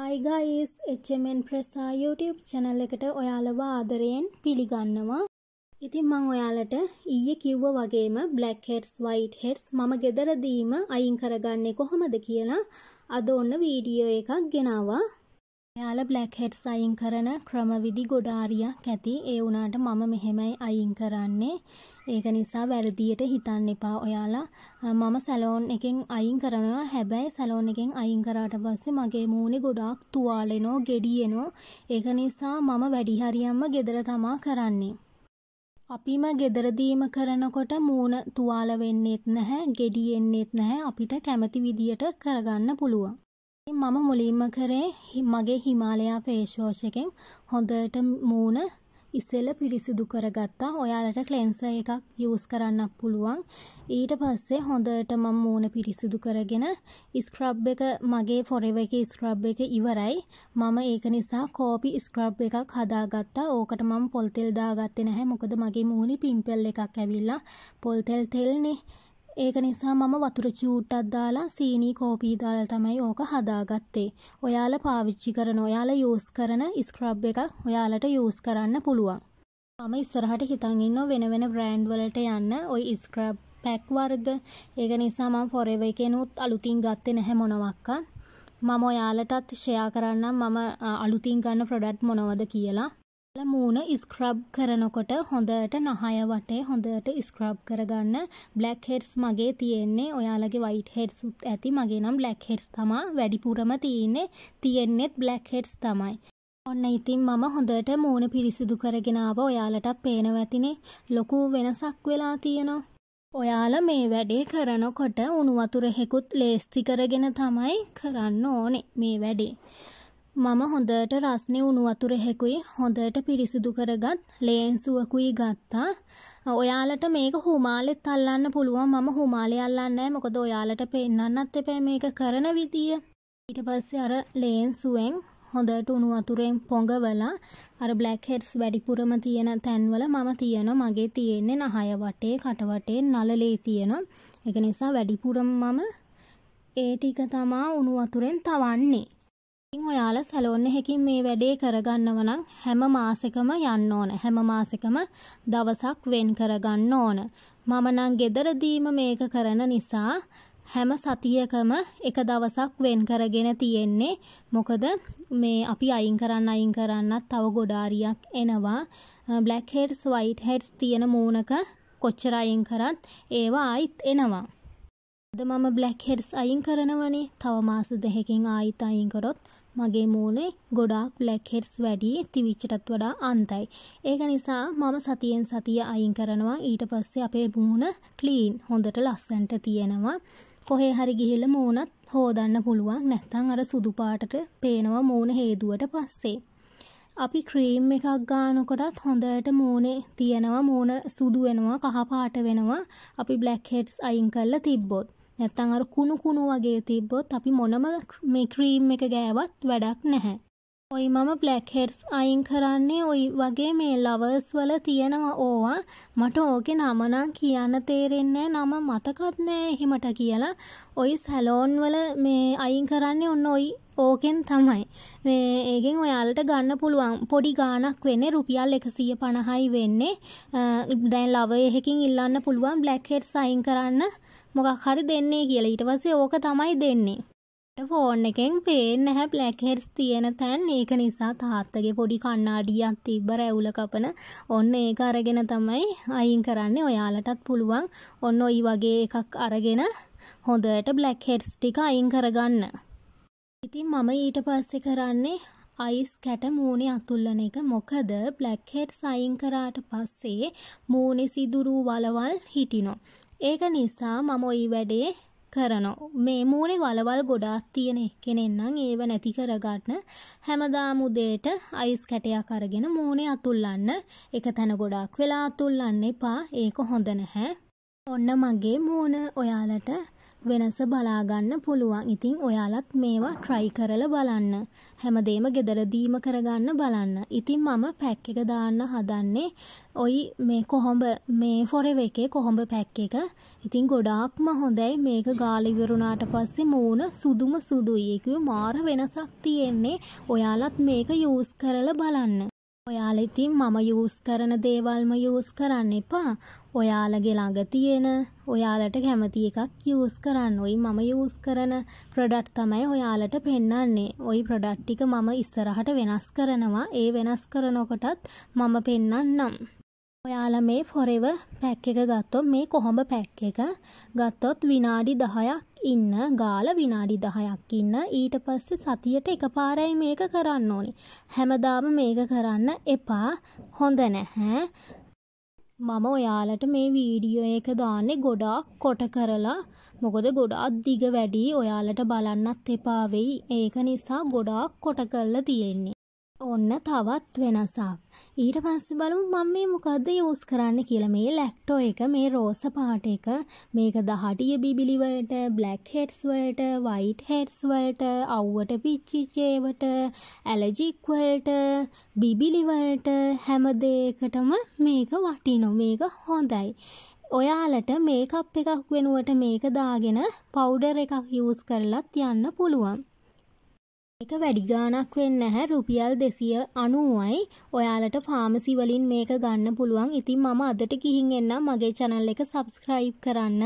Hi guys එච්චමෙන් ප්‍රෙසා YouTube channel එකට ඔයාලව ආදරයෙන් පිළිගන්නවා. ඉතින් මං ඔයාලට ඊයේ කිව්ව වගේම බ්ලැක් හෙඩ්ස් වයිට් හෙඩ්ස් මම ගෙදරදීම අයින් කරගන්නේ කොහොමද කියලා අද ඔන්න වීඩියෝ එකක් ගෙනාවා. එයාල බ්ලැක් හෙඩ්ස් අයින් කරන ක්‍රමවිදි ගොඩාරියක් ඇති ඒ වුණාට මම මෙහෙමයි අයින් කරන්නේ. ඒක නිසා වැරදියට හිතන්න එපා ඔයාලා මම සැලෝන් එකෙන් අයින් කරනවා හැබැයි සැලෝන් එකෙන් අයින් කරාට පස්සේ මගේ මූණේ ගොඩාක් තුවාලෙනෝ gediyenෝ ඒක නිසා මම වැඩි හරියම්ම gedara තමා කරන්නේ අපිම gederදීම කරනකොට මූණ තුවාල වෙන්නේත් නැහැ gediyenන්නේත් නැහැ අපිට කැමති විදියට කරගන්න පුළුවන් මම මුලින්ම කරේ මගේ හිමාලයා ෆේස් වොෂ් එකෙන් හොඳට මූණ ඉස්සෙල්ල පිරිසිදු කරගත්තා ඔයාලට ක්ලෙන්සර් එකක් යූස් කරන්නත් පුළුවන් ඊට පස්සේ හොඳට මම මූණ පිරිසිදු කරගෙන ස්ක්‍රබ් එක මගේ ෆොරෙව එක ස්ක්‍රබ් එක ඉවරයි මම ඒක නිසා කෝපි ස්ක්‍රබ් එකක් හදාගත්තා ඕකට මම පොල් තෙල් දාගත්තේ නැහැ මොකද මගේ මූණේ පිම්පල් එකක් ඇවිල්ලා පොල් තෙල් තෙල්නේ ඒක නිසා මම වතුර චූට්ටක් දාලා සීනි කෝපී දාලා තමයි ඕක හදාගත්තේ. ඔයාලා පාවිච්චි කරන ඔයාලා යූස් කරන ස්ක්‍රබ් එක ඔයාලට යූස් කරන්න පුළුවන්. මම ඉස්සරහට හිතන් ඉන්නවා වෙන වෙන බ්‍රෑන්ඩ් වලට යන්න ওই ස්ක්‍රබ් පැක් වර්ග. ඒක නිසා මම forever එකේනොත් අලුතින් ගත්තේ නැහැ මොනවත්ක්වත්. මම ඔයාලටත් ෂෙයා කරන්නම් මම අලුතින් ගන්න ප්‍රොඩක්ට් මොනවද කියලා. මූණ ස්ක්‍රබ් කරනකොට හොඳට නහය වටේ හොඳට ස්ක්‍රබ් කරගන්න බ්ලැක් හෙඩ්ස් මගේ තියෙන්නේ ඔයාලගේ වයිට් හෙඩ්ස් ඇති මගේ නම් බ්ලැක් හෙඩ්ස් තමයි වැඩිපුරම තියෙන්නේ තියෙන්නේත් බ්ලැක් හෙඩ්ස් තමයි ඔන්න ඉතින් මම හොඳට මූණ පිරිසිදු කරගෙන ආව ඔයාලට පේනවා ඇතිනේ ලොකු වෙනසක් වෙලා තියෙනවා ඔයාලා මේ වැඩේ කරනකොට උණු වතුර හෙකුත් ලේස්ති කරගෙන තමයි කරන්න ඕනේ මේ වැඩේ මම හොඳට රස්නේ උණු වතුරෙහෙකුයි හොඳට පිරිසිදු කරගත් ලේන්සුවකුයි ගත්තා. ඔයාලට මේක හුමාලෙත් අල්ලන්න පුළුවන් මම හුමාලෙ අල්ලන්නේ නැහැ මොකද ඔයාලට පෙන්වන්නත් එපා මේක කරන විදිය. ඊට පස්සේ අර ලේන්සුවෙන් හොඳට උණු වතුරෙන් පොඟවලා අර බ්ලැක් හෙඩ්ස් වැඩිපුරම තියෙන තැන්වල මම තියන මගේ තියෙන්නේ නහය වටේ කට වටේ නලලේ තියෙන. ඒක නිසා වැඩිපුරම මම ඒ ටික තමා උණු වතුරෙන් තවන්නේ. ඉතින් ඔයාලා සැලෝන් එකකින් මේ වැඩේ කරගන්නව නම් හැම මාසෙකම යන්න ඕන. හැම මාසෙකම දවසක් වෙන් කරගන්න ඕන. මම නම් gederදීම මේක කරන නිසා හැම සතියකම එක දවසක් වෙන් කරගෙන තියෙන්නේ. මොකද මේ අපි අයින් කරන්න අයින් කරන්නත් තව ගොඩාරියක් එනවා. black heads white heads තියෙන මූණක කොච්චර අයින් කරත් ඒවා ආයිත් එනවා. අද මම black heads අයින් කරනවනේ. තව මාස දෙකකින් ආයිත් අයින් කරොත් මගේ මූලේ ගොඩාක් බ්ලැක් හෙඩ්ස් වැඩි තිවිච්චටත් වඩා අන්තයි. ඒක නිසා මම සතියෙන් සතිය අයින් කරනවා ඊට පස්සේ අපේ මූණ ක්ලීන් හොඳට ලස්සන්ට තියෙනවා. කොහේ හරි ගිහිල්ලා මූණත් හොදන්න පුළුවන් නැත්නම් අර සුදු පාටට පේනවා මූණ හේදුවට පස්සේ. අපි ක්‍රීම් එකක් ගානකොටත් හොඳට මූණේ තියෙනවා මූණ සුදු වෙනවා කහ පාට වෙනවා අපි බ්ලැක් හෙඩ්ස් අයින් කරලා තිබ්බොත්. නැත්තං අර කුණු කුණු වගේ තිබ්බොත් අපි මොනම මේ ක්‍රීම් එක ගෑවත් වැඩක් නැහැ. ඔයි මම බ්ලක් හෙඩ්ස් අයින් කරන්නේ ඔයි වගේ මේ ලවර්ස් වල තියෙනවා ඕවා මට ඕකේ නමනම් කියන්න තේරෙන්නේ නම මතකත් නෑ එහෙමට කියලා ඔයි සැලෝන් වල මේ අයින් කරන්නේ ඔන්න ඔයි ඕකෙන් තමයි මේ ඒකෙන් ඔයාලට ගන්න පුළුවන් පොඩි ගානක් වෙන්නේ රුපියල් 150යි වෙන්නේ දැන් ලව එකකින් ඉල්ලන්න පුළුවන් බ්ලැක් හෙඩ් සයින් කරන්න මොකක් හරි දෙන්නේ කියලා ඊට පස්සේ ඕක තමයි දෙන්නේ. ෆෝන් එකෙන් පේන්නේ නැහැ බ්ලැක් හෙඩ්ස් තියෙන තැන් ඒක නිසා තාත්තගේ පොඩි කණ්ණාඩියක් තිබ්බ රැවුල කපන ඔන්න ඒක අරගෙන තමයි අයින් කරන්නේ ඔයාලටත් පුළුවන් ඔන්න ওই වගේ එකක් අරගෙන හොඳට බ්ලැක් හෙඩ්ස් ටික අයින් කරගන්න. ඉතින් මම ඊට පස්සේ කරන්නේ අයිස් කැට මූුණේ අතුල්ලන එක මොකද බ්ලැක්හෙඩ් සයින් කරාට පස්සේ මූුණෙ සිදුරු වලවල් හිටිනෝ. ඒක නිසා මම ඔයි වැඩේ කරනෝ මේ මූුණේ වලවල් ගොඩාත් තියෙන කෙනෙන්නම් ඒව නැති කරගන්න හැමදාමුදේට අයිස් කැටයක් අරගෙන මූුණේ අතුල්ලන්න එක තැන ගොඩක් වෙලා අතුල්ලන්න එපා ඒක හොඳ නැහැ ඔන්න මගේ මූුණ ඔයාලට වෙනස බලාගන්න පුළුවන්. ඉතින් ඔයාලත් මේවා try කරලා බලන්න. හැමදේම gederadීම කරගන්න බලන්න. ඉතින් මම පැක් එක දාන්න හදන්නේ ඔයි මේ කොහොඹ මේ forever එකේ කොහොඹ පැක් එක. ඉතින් ගොඩාක්ම හොඳයි මේක ගාලා ඉවරුණාට පස්සේ මූණ සුදුම සුදුයි. ඒකේ මාර වෙනසක් තියෙන්නේ. ඔයාලත් මේක use කරලා බලන්න. ඔයාලා ඉතින් මම යූස් කරන දේවල්ම යූස් කරන්න එපා. ඔයාලගේ ළඟ තියෙන ඔයාලට කැමති එකක් යූස් කරන්න. ওই මම යූස් කරන ප්‍රොඩක්ට් තමයි ඔයාලට පෙන්වන්නේ. ওই ප්‍රොඩක්ට් ටික මම ඉස්සරහට වෙනස් කරනවා. ඒ වෙනස් කරනකොටත් මම පෙන්වන්නම්. ඔයාල මේ ෆොරෙව පැක් එක ගත්තොත් මේ කොහොඹ පැක් එක ගත්තොත් විනාඩි 10ක් ඉන්න ගාල විනාඩි 10ක් ඉන්න ඊට පස්සේ සතියට එකපාරයි මේක කරන්න ඕනි. හැමදාම මේක කරන්න එපා. හොඳ නැහැ. මම ඔයාලට මේ වීඩියෝ එක දාන්නේ ගොඩාක් කොට කරලා මොකද ගොඩාක් දිග වැඩි ඔයාලට බලන්නත් එපා වෙයි. ඒක නිසා ගොඩාක් කොට කරලා තියෙන්නේ. ඔන්න තවත් වෙනසක්. ඊට පස්සේ බලමු මම මේ මොකද්ද යූස් කරන්න කියලා. මේ ලැක්ටෝ එක, මේ රෝස පාට එක, මේක දහටිය බිබිලි වලට, බ්ලැක් හෙඩ්ස් වලට, වයිට් හෙඩ්ස් වලට, අවුවට පිච්චිච්ච ඒවට, ඇලර්ජික් වලට, බිබිලි වලට හැම දෙයකටම මේක වටිනවා. මේක හොඳයි. ඔයාලට මේකප් එකක් වෙනුවට මේක දාගෙන පවුඩර් එකක් යූස් කරලත් යන්න පුළුවන්. එක වැඩි ගාණක් වෙන්නේ නැහැ රුපියල් 290යි. ඔයාලට ෆාමසි වලින් මේක ගන්න පුළුවන්. ඉතින් මම අදට ගිහින් එන්නම් මගේ channel එක subscribe කරන්න.